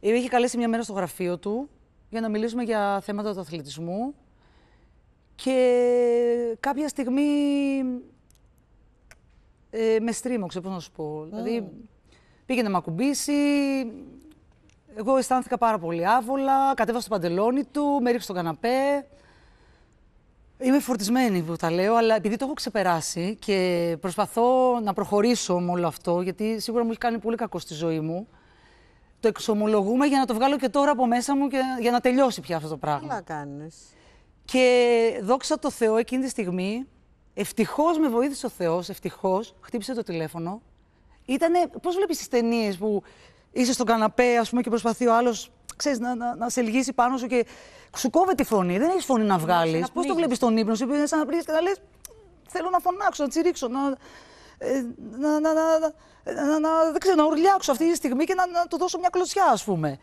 Είχε καλέσει μια μέρα στο γραφείο του για να μιλήσουμε για θέματα του αθλητισμού και κάποια στιγμή ε, με στρίμωξε, πώς να σου πω. Δηλαδή πήγε να με ακουμπήσει, εγώ αισθάνθηκα πάρα πολύ άβολα, κατέβασα το παντελόνι του, με ρίξε στον καναπέ. Είμαι φορτισμένη που τα λέω, αλλά επειδή το έχω ξεπεράσει και προσπαθώ να προχωρήσω με όλο αυτό, γιατί σίγουρα μου έχει κάνει πολύ κακό στη ζωή μου, το εξομολογούμε για να το βγάλω και τώρα από μέσα μου και για να τελειώσει πια αυτό το πράγμα. να κάνεις. Και δόξα το Θεό εκείνη τη στιγμή, ευτυχώς με βοήθησε ο Θεός, ευτυχώς, χτύπησε το τηλέφωνο. Ήτανε, πώς βλέπεις τις ταινίες που είσαι στον καναπέ ας πούμε και προσπαθεί ο άλλος να, να, να σε λυγίσει πάνω σου και σου κόβει τη φωνή, δεν έχεις φωνή να ναι, βγάλεις. Πώς το βλέπεις τον ύπνο σου, είναι σαν να πει και να λες θέλω να φωνάξω, να τσιρίξω, να... Ε, να, να, να, να, να, να, δεν να να ουρλιάξω αυτή τη στιγμή και να, να του δώσω μια κλωτσιά, ας πούμε.